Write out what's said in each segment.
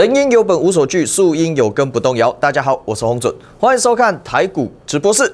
人因有本无所惧，树因有根不动摇。大家好，我是洪准，欢迎收看台股直播室。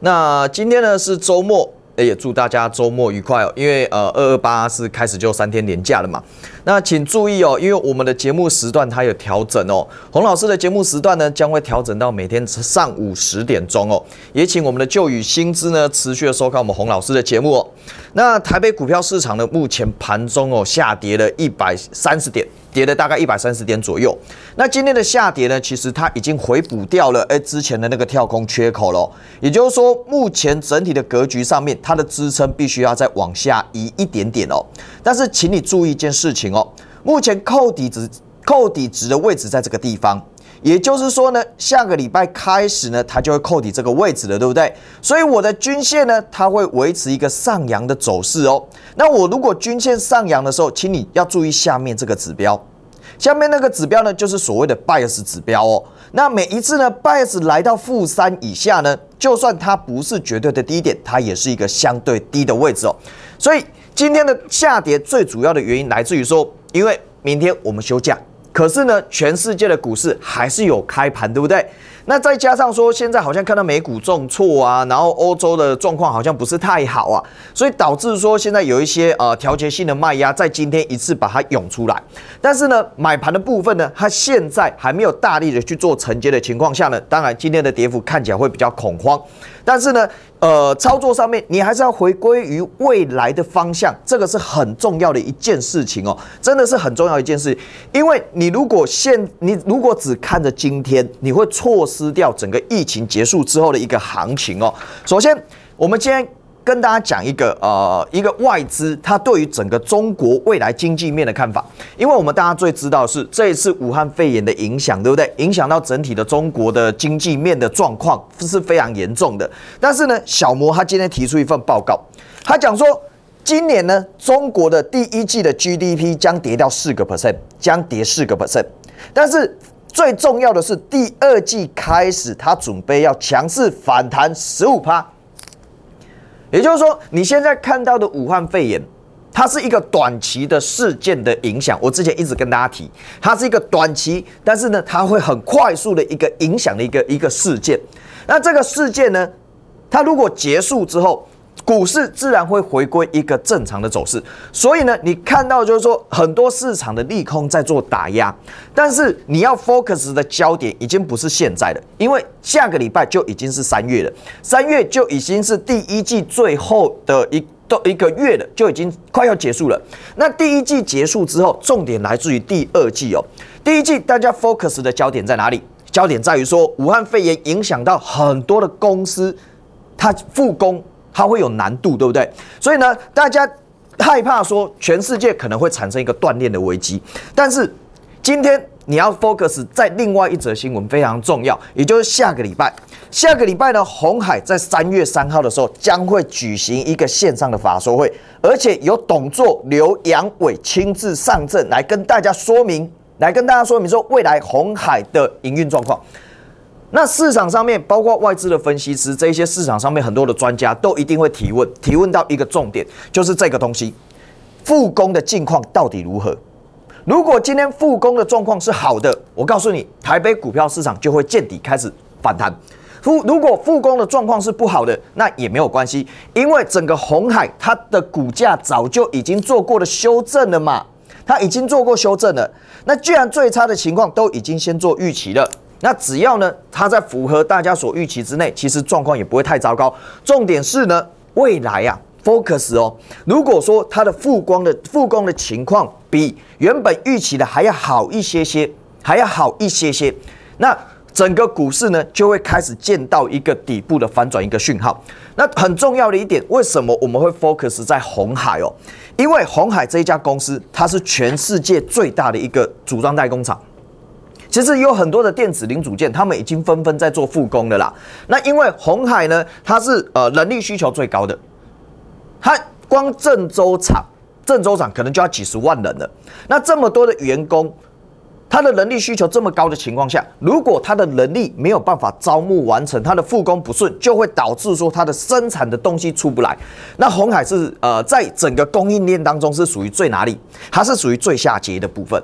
那今天呢是周末，也祝大家周末愉快哦。因为呃，二二八是开始就三天连假了嘛。那请注意哦，因为我们的节目时段它有调整哦。洪老师的节目时段呢将会调整到每天上午十点钟哦。也请我们的旧雨新知呢持续的收看我们洪老师的节目哦。那台北股票市场呢目前盘中哦下跌了一百三十点。跌了大概一百三十点左右，那今天的下跌呢？其实它已经回补掉了哎之前的那个跳空缺口了，也就是说目前整体的格局上面，它的支撑必须要再往下移一点点哦。但是请你注意一件事情哦，目前扣底值扣底值的位置在这个地方。也就是说呢，下个礼拜开始呢，它就会扣底这个位置了，对不对？所以我的均线呢，它会维持一个上扬的走势哦。那我如果均线上扬的时候，请你要注意下面这个指标，下面那个指标呢，就是所谓的 BIAS 指标哦。那每一次呢，BIAS 来到负三以下呢，就算它不是绝对的低点，它也是一个相对低的位置哦。所以今天的下跌最主要的原因来自于说，因为明天我们休假。可是呢，全世界的股市还是有开盘，对不对？那再加上说，现在好像看到美股重挫啊，然后欧洲的状况好像不是太好啊，所以导致说现在有一些呃调节性的卖压在今天一次把它涌出来。但是呢，买盘的部分呢，它现在还没有大力的去做承接的情况下呢，当然今天的跌幅看起来会比较恐慌，但是呢。呃，操作上面你还是要回归于未来的方向，这个是很重要的一件事情哦，真的是很重要一件事情，因为你如果现你如果只看着今天，你会错失掉整个疫情结束之后的一个行情哦。首先，我们今天。跟大家讲一个，呃，一个外资他对于整个中国未来经济面的看法，因为我们大家最知道是这一次武汉肺炎的影响，对不对？影响到整体的中国的经济面的状况是非常严重的。但是呢，小摩他今天提出一份报告，他讲说今年呢，中国的第一季的 GDP 将跌掉四个 percent，将跌四个 percent。但是最重要的是，第二季开始，他准备要强势反弹十五趴。也就是说，你现在看到的武汉肺炎，它是一个短期的事件的影响。我之前一直跟大家提，它是一个短期，但是呢，它会很快速的一个影响的一个一个事件。那这个事件呢，它如果结束之后，股市自然会回归一个正常的走势，所以呢，你看到就是说很多市场的利空在做打压，但是你要 focus 的焦点已经不是现在了，因为下个礼拜就已经是三月了，三月就已经是第一季最后的一都一个月了，就已经快要结束了。那第一季结束之后，重点来自于第二季哦。第一季大家 focus 的焦点在哪里？焦点在于说武汉肺炎影响到很多的公司，它复工。它会有难度，对不对？所以呢，大家害怕说全世界可能会产生一个断裂的危机。但是今天你要 focus 在另外一则新闻非常重要，也就是下个礼拜，下个礼拜呢，红海在三月三号的时候将会举行一个线上的法说会，而且由董座刘扬伟亲自上阵来跟大家说明，来跟大家说明说未来红海的营运状况。那市场上面，包括外资的分析师，这些市场上面很多的专家，都一定会提问，提问到一个重点，就是这个东西，复工的境况到底如何？如果今天复工的状况是好的，我告诉你，台北股票市场就会见底开始反弹。复如果复工的状况是不好的，那也没有关系，因为整个红海它的股价早就已经做过了修正了嘛，它已经做过修正了。那既然最差的情况都已经先做预期了。那只要呢，它在符合大家所预期之内，其实状况也不会太糟糕。重点是呢，未来呀，focus 哦，如果说它的复工的复工的情况比原本预期的还要好一些些，还要好一些些，那整个股市呢就会开始见到一个底部的反转一个讯号。那很重要的一点，为什么我们会 focus 在红海哦？因为红海这一家公司，它是全世界最大的一个组装代工厂。其实有很多的电子零组件，他们已经纷纷在做复工了啦。那因为红海呢，它是呃能力需求最高的，它光郑州厂，郑州厂可能就要几十万人了。那这么多的员工，他的能力需求这么高的情况下，如果他的能力没有办法招募完成，他的复工不顺，就会导致说他的生产的东西出不来。那红海是呃在整个供应链当中是属于最哪里？它是属于最下节的部分。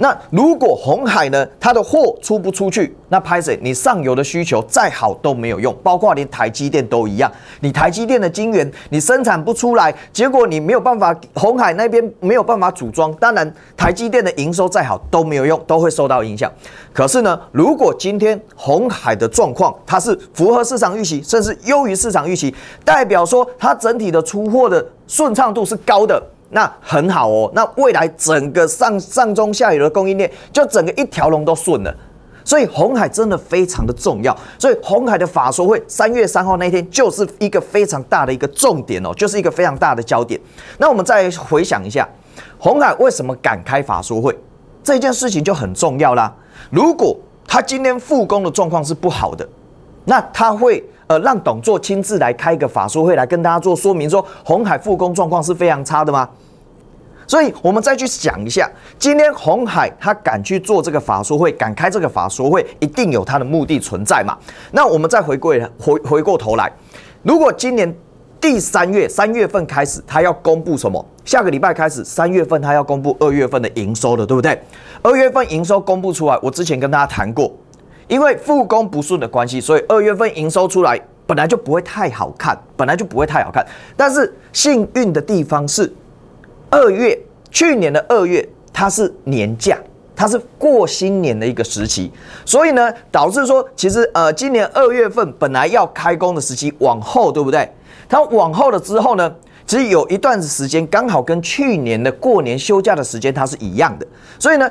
那如果红海呢，它的货出不出去？那拍 a 你上游的需求再好都没有用，包括连台积电都一样。你台积电的晶圆你生产不出来，结果你没有办法，红海那边没有办法组装。当然，台积电的营收再好都没有用，都会受到影响。可是呢，如果今天红海的状况它是符合市场预期，甚至优于市场预期，代表说它整体的出货的顺畅度是高的。那很好哦，那未来整个上上中下游的供应链就整个一条龙都顺了，所以红海真的非常的重要，所以红海的法说会三月三号那天就是一个非常大的一个重点哦，就是一个非常大的焦点。那我们再回想一下，红海为什么敢开法说会这件事情就很重要啦。如果他今天复工的状况是不好的，那他会。呃，让董座亲自来开个法说会来跟大家做说明，说红海复工状况是非常差的吗？所以，我们再去想一下，今天红海他敢去做这个法说会，敢开这个法说会，一定有他的目的存在嘛？那我们再回过回回过头来，如果今年第三月三月份开始，他要公布什么？下个礼拜开始，三月份他要公布二月份的营收了，对不对？二月份营收公布出来，我之前跟大家谈过。因为复工不顺的关系，所以二月份营收出来本来就不会太好看，本来就不会太好看。但是幸运的地方是，二月去年的二月它是年假，它是过新年的一个时期，所以呢，导致说其实呃今年二月份本来要开工的时期往后，对不对？它往后了之后呢，其实有一段时间刚好跟去年的过年休假的时间它是一样的，所以呢。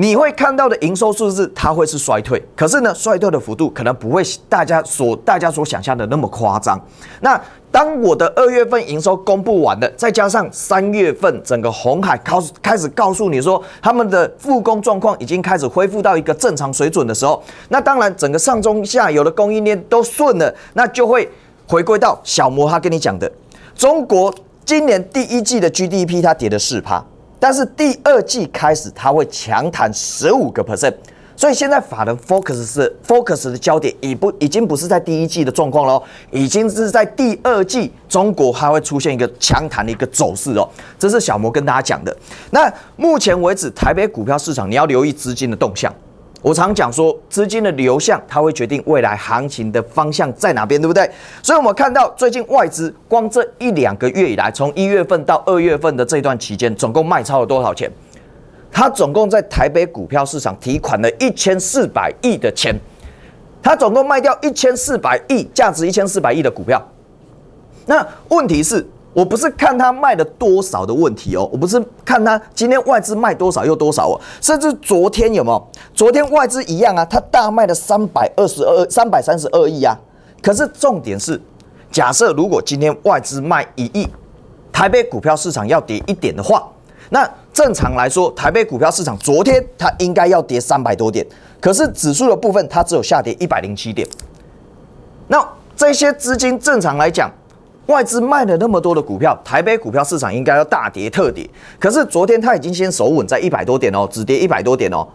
你会看到的营收数字，它会是衰退，可是呢，衰退的幅度可能不会大家所大家所想象的那么夸张。那当我的二月份营收公布完了，再加上三月份整个红海开开始告诉你说他们的复工状况已经开始恢复到一个正常水准的时候，那当然整个上中下游的供应链都顺了，那就会回归到小摩他跟你讲的，中国今年第一季的 GDP 它跌了四趴。但是第二季开始，它会强弹十五个 percent，所以现在法人 focus 是 focus 的焦点，已不已经不是在第一季的状况喽，已经是在第二季中国它会出现一个强弹的一个走势哦，这是小摩跟大家讲的。那目前为止，台北股票市场你要留意资金的动向。我常讲说，资金的流向它会决定未来行情的方向在哪边，对不对？所以我们看到最近外资光这一两个月以来，从一月份到二月份的这段期间，总共卖超了多少钱？它总共在台北股票市场提款了一千四百亿的钱，它总共卖掉一千四百亿，价值一千四百亿的股票。那问题是？我不是看它卖了多少的问题哦，我不是看它今天外资卖多少又多少哦，甚至昨天有没有？昨天外资一样啊，它大卖了三百二十二三百三十二亿啊。可是重点是，假设如果今天外资卖一亿，台北股票市场要跌一点的话，那正常来说，台北股票市场昨天它应该要跌三百多点，可是指数的部分它只有下跌一百零七点。那这些资金正常来讲。外资卖了那么多的股票，台北股票市场应该要大跌特跌。可是昨天它已经先守稳在一百多点哦，只跌一百多点哦。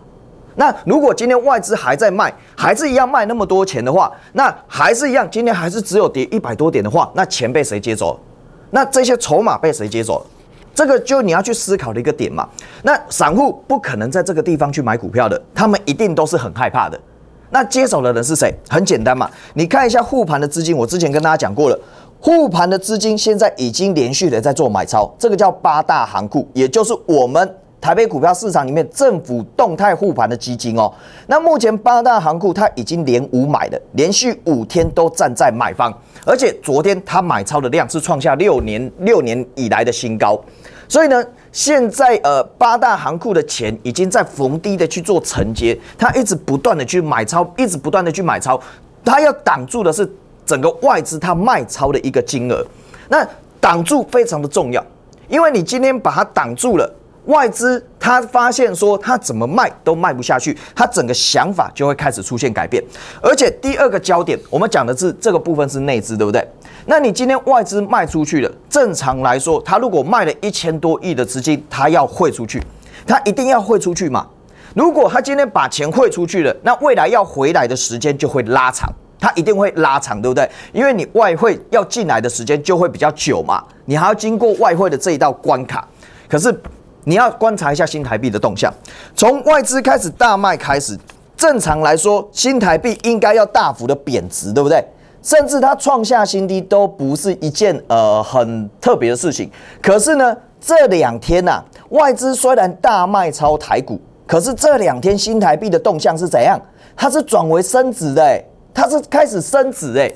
那如果今天外资还在卖，还是一样卖那么多钱的话，那还是一样，今天还是只有跌一百多点的话，那钱被谁接走？那这些筹码被谁接走？这个就你要去思考的一个点嘛。那散户不可能在这个地方去买股票的，他们一定都是很害怕的。那接手的人是谁？很简单嘛，你看一下护盘的资金，我之前跟大家讲过了。护盘的资金现在已经连续的在做买超，这个叫八大行库，也就是我们台北股票市场里面政府动态护盘的基金哦。那目前八大行库它已经连五买了，连续五天都站在买方，而且昨天它买超的量是创下六年六年以来的新高，所以呢，现在呃八大行库的钱已经在逢低的去做承接，它一直不断的去买超，一直不断的去买超，它要挡住的是。整个外资它卖超的一个金额，那挡住非常的重要，因为你今天把它挡住了，外资它发现说它怎么卖都卖不下去，它整个想法就会开始出现改变。而且第二个焦点，我们讲的是这个部分是内资，对不对？那你今天外资卖出去了，正常来说，它如果卖了一千多亿的资金，它要汇出去，它一定要汇出去嘛？如果他今天把钱汇出去了，那未来要回来的时间就会拉长。它一定会拉长，对不对？因为你外汇要进来的时间就会比较久嘛，你还要经过外汇的这一道关卡。可是你要观察一下新台币的动向，从外资开始大卖开始，正常来说新台币应该要大幅的贬值，对不对？甚至它创下新低都不是一件呃很特别的事情。可是呢，这两天呐，外资虽然大卖超台股，可是这两天新台币的动向是怎样？它是转为升值的，它是开始升值，哎，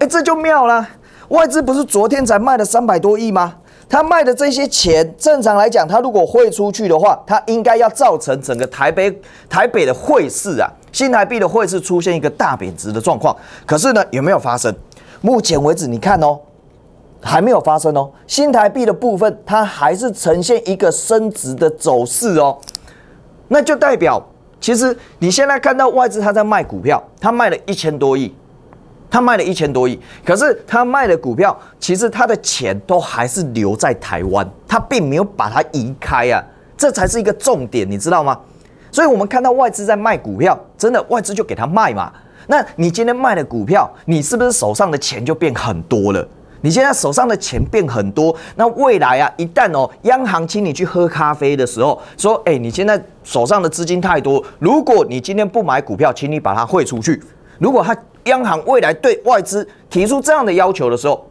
哎，这就妙了。外资不是昨天才卖了三百多亿吗？它卖的这些钱，正常来讲，它如果汇出去的话，它应该要造成整个台北台北的汇市啊，新台币的汇市出现一个大贬值的状况。可是呢，有没有发生？目前为止，你看哦，还没有发生哦。新台币的部分，它还是呈现一个升值的走势哦，那就代表。其实你现在看到外资他在卖股票，他卖了一千多亿，他卖了一千多亿。可是他卖的股票，其实他的钱都还是留在台湾，他并没有把它移开啊，这才是一个重点，你知道吗？所以我们看到外资在卖股票，真的外资就给他卖嘛。那你今天卖的股票，你是不是手上的钱就变很多了？你现在手上的钱变很多，那未来啊，一旦哦央行请你去喝咖啡的时候，说哎，你现在。手上的资金太多，如果你今天不买股票，请你把它汇出去。如果他央行未来对外资提出这样的要求的时候，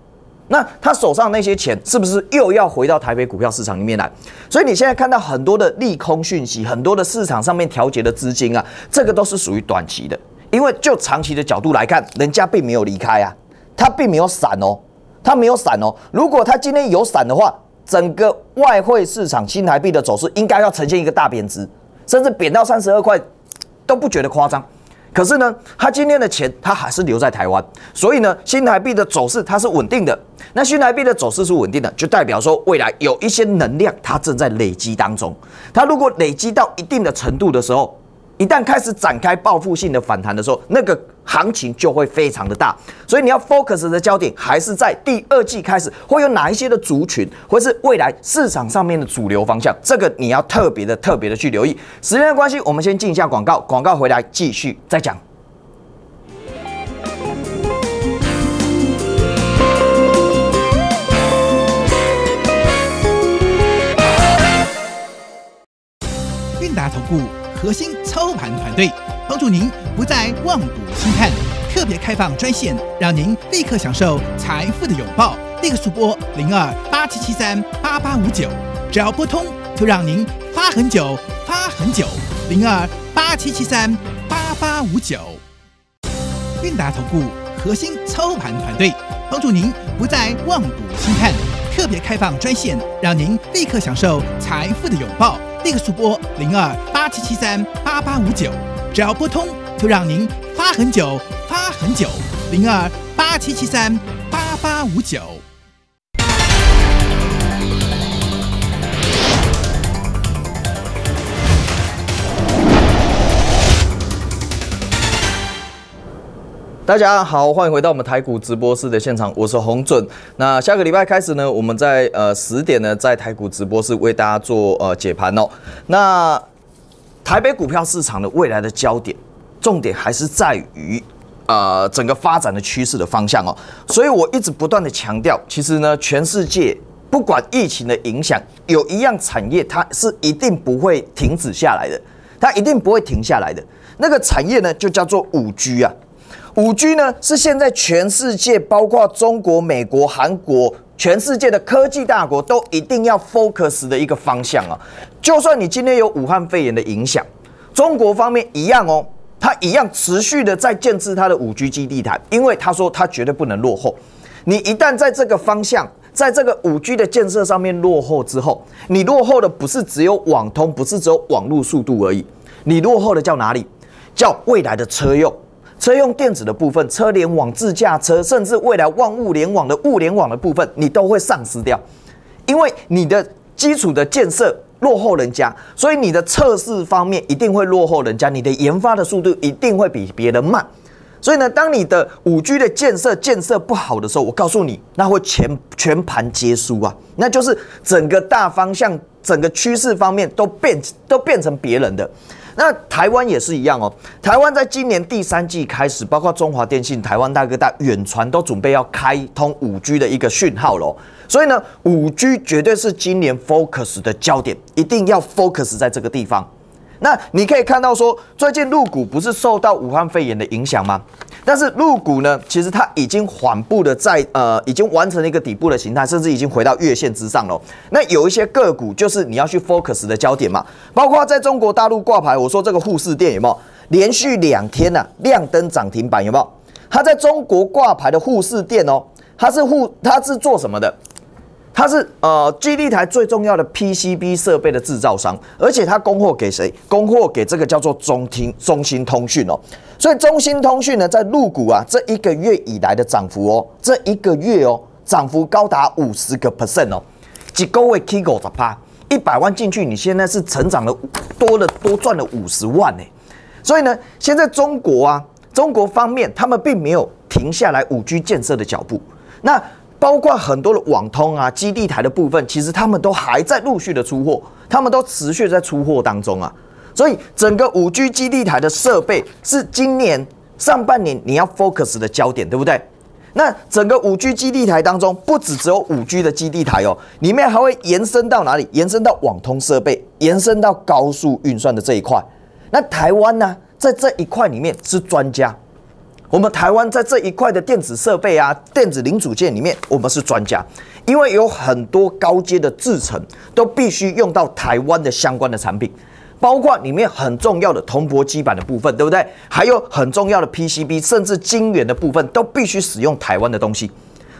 那他手上那些钱是不是又要回到台北股票市场里面来？所以你现在看到很多的利空讯息，很多的市场上面调节的资金啊，这个都是属于短期的。因为就长期的角度来看，人家并没有离开啊，他并没有散哦，他没有散哦。如果他今天有散的话，整个外汇市场新台币的走势应该要呈现一个大贬值。甚至贬到三十二块，都不觉得夸张。可是呢，他今天的钱他还是留在台湾，所以呢，新台币的走势它是稳定的。那新台币的走势是稳定的，就代表说未来有一些能量它正在累积当中。它如果累积到一定的程度的时候，一旦开始展开报复性的反弹的时候，那个行情就会非常的大，所以你要 focus 的焦点还是在第二季开始会有哪一些的族群，或是未来市场上面的主流方向，这个你要特别的特别的去留意。时间的关系，我们先进一下广告，广告回来继续再讲。韵达投顾核心。操盘团队帮助您不再望股兴叹，特别开放专线，让您立刻享受财富的拥抱。立刻速拨零二八七七三八八五九，只要拨通，就让您发很久发很久。零二八七七三八八五九，韵达投顾核心操盘团队帮助您不再望股兴叹，特别开放专线，让您立刻享受财富的拥抱。那个速播零二八七七三八八五九，只要拨通就让您发很久，发很久，零二八七七三八八五九。大家好，欢迎回到我们台股直播室的现场，我是洪准。那下个礼拜开始呢，我们在呃十点呢，在台股直播室为大家做呃解盘哦。那台北股票市场的未来的焦点，重点还是在于啊整个发展的趋势的方向哦。所以我一直不断的强调，其实呢，全世界不管疫情的影响，有一样产业它是一定不会停止下来的，它一定不会停下来的那个产业呢，就叫做五 G 啊。五 G 呢，是现在全世界，包括中国、美国、韩国，全世界的科技大国都一定要 focus 的一个方向啊。就算你今天有武汉肺炎的影响，中国方面一样哦，它一样持续的在建设它的五 G 基地台，因为他说他绝对不能落后。你一旦在这个方向，在这个五 G 的建设上面落后之后，你落后的不是只有网通，不是只有网络速度而已，你落后的叫哪里？叫未来的车用。车用电子的部分、车联网、自驾车，甚至未来万物联网的物联网的部分，你都会丧失掉，因为你的基础的建设落后人家，所以你的测试方面一定会落后人家，你的研发的速度一定会比别人慢。所以呢，当你的五 G 的建设建设不好的时候，我告诉你，那会全全盘皆输啊，那就是整个大方向、整个趋势方面都变都变成别人的。那台湾也是一样哦，台湾在今年第三季开始，包括中华电信、台湾大哥大、远传都准备要开通五 G 的一个讯号喽。所以呢，五 G 绝对是今年 focus 的焦点，一定要 focus 在这个地方。那你可以看到说，最近入股不是受到武汉肺炎的影响吗？但是入股呢，其实它已经缓步的在呃，已经完成了一个底部的形态，甚至已经回到月线之上了。那有一些个股就是你要去 focus 的焦点嘛，包括在中国大陆挂牌，我说这个沪市店有没有连续两天呢亮灯涨停板有没有？它在中国挂牌的沪市店哦，它是沪它是做什么的？它是呃基地台最重要的 PCB 设备的制造商，而且它供货给谁？供货给这个叫做中天、中兴通讯哦。所以中兴通讯呢，在入股啊这一个月以来的涨幅哦，这一个月哦，涨幅高达五十个 percent 哦。几高位 K o 子趴，一百万进去，你现在是成长了多了多赚了五十万呢。所以呢，现在中国啊，中国方面他们并没有停下来五 G 建设的脚步，那。包括很多的网通啊，基地台的部分，其实他们都还在陆续的出货，他们都持续在出货当中啊，所以整个五 G 基地台的设备是今年上半年你要 focus 的焦点，对不对？那整个五 G 基地台当中，不只只有五 G 的基地台哦，里面还会延伸到哪里？延伸到网通设备，延伸到高速运算的这一块。那台湾呢，在这一块里面是专家。我们台湾在这一块的电子设备啊、电子零组件里面，我们是专家，因为有很多高阶的制程都必须用到台湾的相关的产品，包括里面很重要的铜箔基板的部分，对不对？还有很重要的 PCB，甚至晶圆的部分，都必须使用台湾的东西。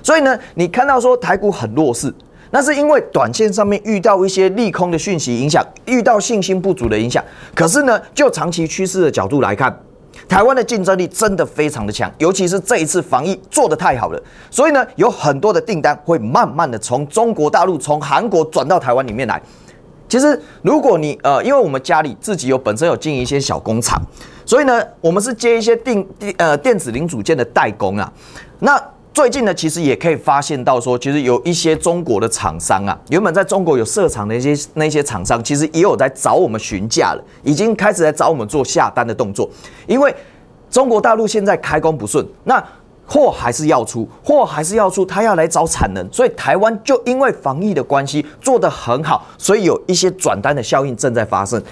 所以呢，你看到说台股很弱势，那是因为短线上面遇到一些利空的讯息影响，遇到信心不足的影响。可是呢，就长期趋势的角度来看。台湾的竞争力真的非常的强，尤其是这一次防疫做得太好了，所以呢，有很多的订单会慢慢的从中国大陆、从韩国转到台湾里面来。其实，如果你呃，因为我们家里自己有本身有经营一些小工厂，所以呢，我们是接一些定电呃电子零组件的代工啊，那。最近呢，其实也可以发现到说，其实有一些中国的厂商啊，原本在中国有设厂的一些那些厂商，其实也有在找我们询价了，已经开始在找我们做下单的动作。因为中国大陆现在开工不顺，那货还是要出，货还是要出，他要来找产能，所以台湾就因为防疫的关系做得很好，所以有一些转单的效应正在发生。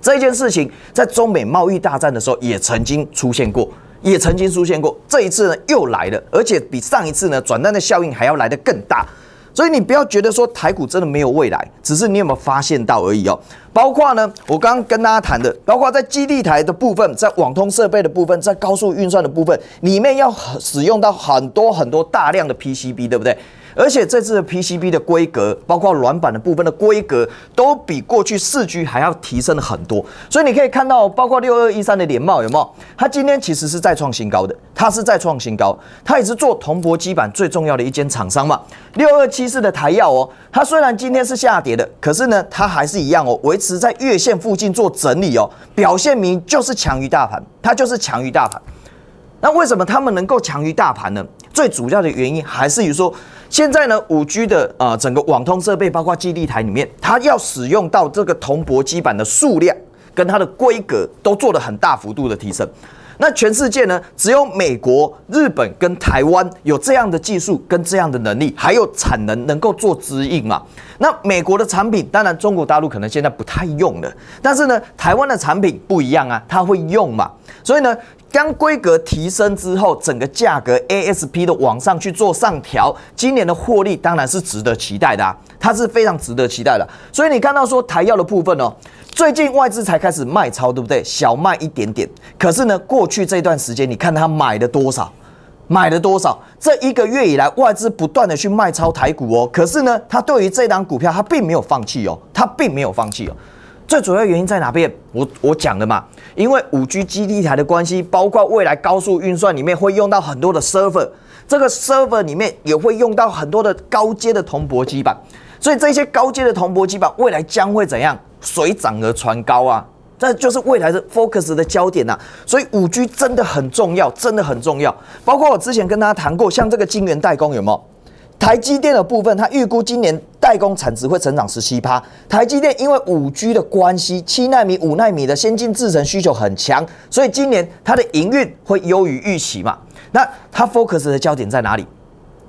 这件事情在中美贸易大战的时候也曾经出现过。也曾经出现过，这一次呢又来了，而且比上一次呢转单的效应还要来得更大。所以你不要觉得说台股真的没有未来，只是你有没有发现到而已哦。包括呢，我刚刚跟大家谈的，包括在基地台的部分，在网通设备的部分，在高速运算的部分，里面要使用到很多很多大量的 PCB，对不对？而且这次的 PCB 的规格，包括软板的部分的规格，都比过去四 G 还要提升了很多。所以你可以看到，包括六二一三的联茂有有？它今天其实是再创新高的，它是再创新高，它也是做铜箔基板最重要的一间厂商嘛。六二七四的台药哦，它虽然今天是下跌的，可是呢，它还是一样哦，维持在月线附近做整理哦，表现明就是强于大盘，它就是强于大盘。那为什么他们能够强于大盘呢？最主要的原因还是于说。现在呢，五 G 的啊整个网通设备，包括基地台里面，它要使用到这个铜箔基板的数量跟它的规格，都做了很大幅度的提升。那全世界呢？只有美国、日本跟台湾有这样的技术跟这样的能力，还有产能能够做指引嘛？那美国的产品，当然中国大陆可能现在不太用了，但是呢，台湾的产品不一样啊，它会用嘛？所以呢，当规格提升之后，整个价格 ASP 的往上去做上调，今年的获利当然是值得期待的啊，它是非常值得期待的。所以你看到说台药的部分哦。最近外资才开始卖超，对不对？小卖一点点。可是呢，过去这段时间，你看他买了多少，买了多少？这一个月以来，外资不断的去卖超台股哦。可是呢，他对于这档股票，他并没有放弃哦，他并没有放弃哦。最主要原因在哪边？我我讲的嘛，因为五 G 基地台的关系，包括未来高速运算里面会用到很多的 server，这个 server 里面也会用到很多的高阶的铜箔基板。所以这些高阶的铜箔基板，未来将会怎样？水涨而船高啊，这就是未来的 focus 的焦点呐。所以五 G 真的很重要，真的很重要。包括我之前跟大家谈过，像这个晶圆代工有没有？台积电的部分，它预估今年代工产值会成长十七趴。台积电因为五 G 的关系，七纳米、五纳米的先进制程需求很强，所以今年它的营运会优于预期嘛。那它 focus 的焦点在哪里？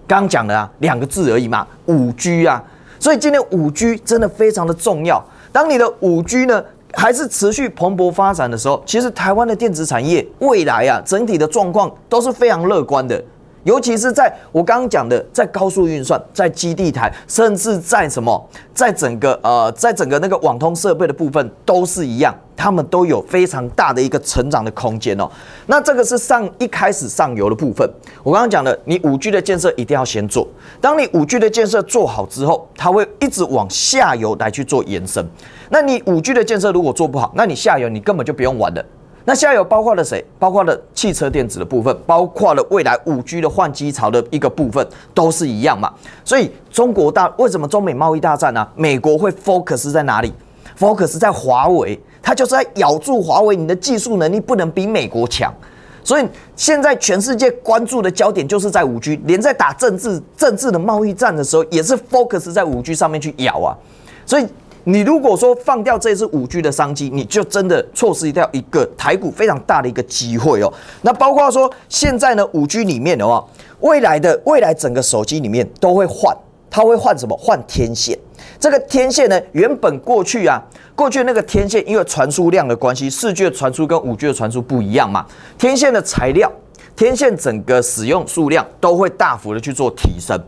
刚讲的啊，两个字而已嘛，五 G 啊。所以今年五 G 真的非常的重要。当你的五 G 呢还是持续蓬勃发展的时候，其实台湾的电子产业未来啊整体的状况都是非常乐观的，尤其是在我刚刚讲的，在高速运算、在基地台，甚至在什么，在整个呃，在整个那个网通设备的部分都是一样。他们都有非常大的一个成长的空间哦。那这个是上一开始上游的部分。我刚刚讲的，你五 G 的建设一定要先做。当你五 G 的建设做好之后，它会一直往下游来去做延伸。那你五 G 的建设如果做不好，那你下游你根本就不用玩了。那下游包括了谁？包括了汽车电子的部分，包括了未来五 G 的换机潮的一个部分，都是一样嘛。所以中国大为什么中美贸易大战呢？美国会 focus 在哪里？focus 在华为。它就是在咬住华为，你的技术能力不能比美国强，所以现在全世界关注的焦点就是在五 G，连在打政治政治的贸易战的时候，也是 focus 在五 G 上面去咬啊。所以你如果说放掉这一次五 G 的商机，你就真的错失掉一个台股非常大的一个机会哦。那包括说现在呢，五 G 里面的话，未来的未来整个手机里面都会换，它会换什么？换天线。这个天线呢，原本过去啊，过去那个天线，因为传输量的关系，四 G 的传输跟五 G 的传输不一样嘛，天线的材料，天线整个使用数量都会大幅的去做提升，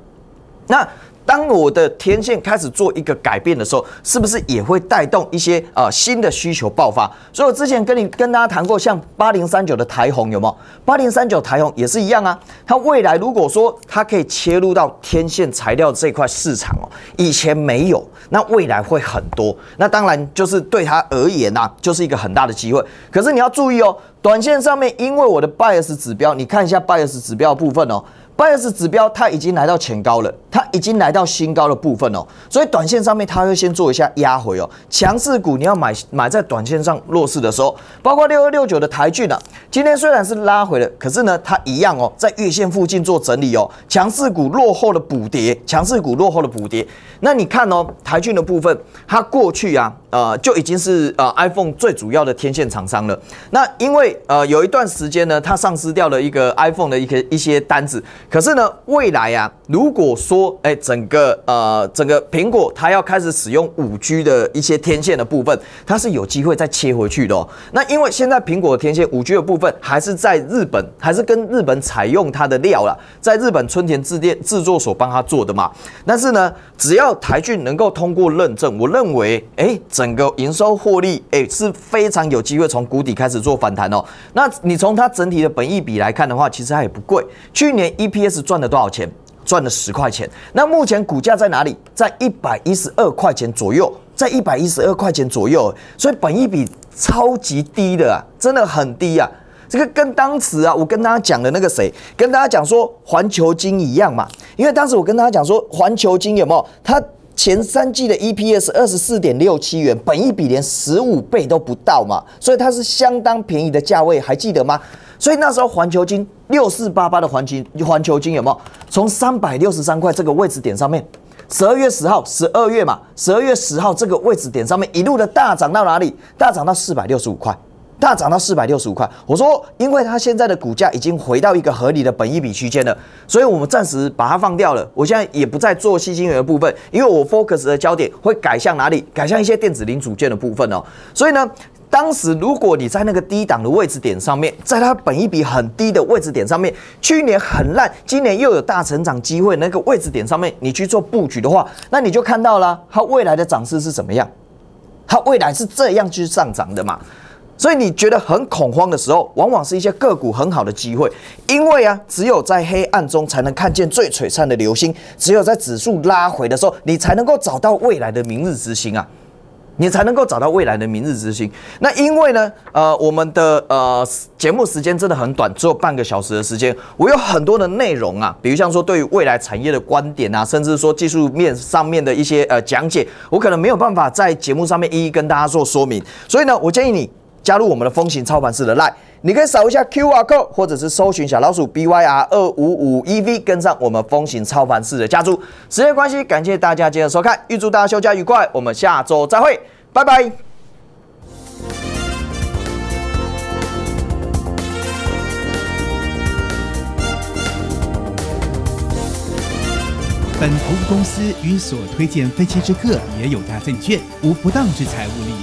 那。当我的天线开始做一个改变的时候，是不是也会带动一些啊新的需求爆发？所以我之前跟你跟大家谈过，像八零三九的台红有没有？八零三九台红也是一样啊，它未来如果说它可以切入到天线材料这块市场哦，以前没有，那未来会很多。那当然就是对它而言呐，就是一个很大的机会。可是你要注意哦，短线上面因为我的 b i a s 指标，你看一下 b i a s 指标部分哦。Y.S 指标它已经来到前高了，它已经来到新高的部分哦，所以短线上面它会先做一下压回哦。强势股你要买买在短线上弱势的时候，包括六二六九的台骏啊，今天虽然是拉回了，可是呢它一样哦，在月线附近做整理哦。强势股落后的补跌，强势股落后的补跌。那你看哦，台骏的部分，它过去啊呃就已经是呃 iPhone 最主要的天线厂商了。那因为呃有一段时间呢，它丧失掉了一个 iPhone 的一个一些单子。可是呢，未来呀，如果说哎，整个呃，整个苹果它要开始使用五 G 的一些天线的部分，它是有机会再切回去的。哦。那因为现在苹果天线五 G 的部分还是在日本，还是跟日本采用它的料了，在日本春田制电制作所帮他做的嘛。但是呢，只要台骏能够通过认证，我认为哎，整个营收获利哎是非常有机会从谷底开始做反弹哦。那你从它整体的本益比来看的话，其实它也不贵，去年 E P。EPS 赚了多少钱？赚了十块钱。那目前股价在哪里？在一百一十二块钱左右，在一百一十二块钱左右。所以本一比超级低的啊，真的很低啊。这个跟当时啊，我跟大家讲的那个谁，跟大家讲说环球金一样嘛。因为当时我跟大家讲说环球金有没有？它前三季的 EPS 二十四点六七元，本一比连十五倍都不到嘛。所以它是相当便宜的价位，还记得吗？所以那时候环球金六四八八的环金环球金有没有从三百六十三块这个位置点上面，十二月十号，十二月嘛，十二月十号这个位置点上面一路的大涨到哪里？大涨到四百六十五块，大涨到四百六十五块。我说，因为它现在的股价已经回到一个合理的本一比区间了，所以我们暂时把它放掉了。我现在也不再做吸金元部分，因为我 focus 的焦点会改向哪里？改向一些电子零组件的部分哦。所以呢。当时如果你在那个低档的位置点上面，在它本一笔很低的位置点上面，去年很烂，今年又有大成长机会，那个位置点上面你去做布局的话，那你就看到了它未来的涨势是怎么样，它未来是这样去上涨的嘛。所以你觉得很恐慌的时候，往往是一些个股很好的机会，因为啊，只有在黑暗中才能看见最璀璨的流星，只有在指数拉回的时候，你才能够找到未来的明日之星啊。你才能够找到未来的明日之星。那因为呢，呃，我们的呃节目时间真的很短，只有半个小时的时间。我有很多的内容啊，比如像说对于未来产业的观点啊，甚至说技术面上面的一些呃讲解，我可能没有办法在节目上面一一跟大家做说明。所以呢，我建议你加入我们的风行操盘室的赖。你可以扫一下 QR code，或者是搜寻小老鼠 BYR 二五五 e V，跟上我们风行超凡式的家族。时间关系，感谢大家今天收看，预祝大家休假愉快。我们下周再会，拜拜。本服务公司与所推荐分期之客也有大证券无不当之财务利益。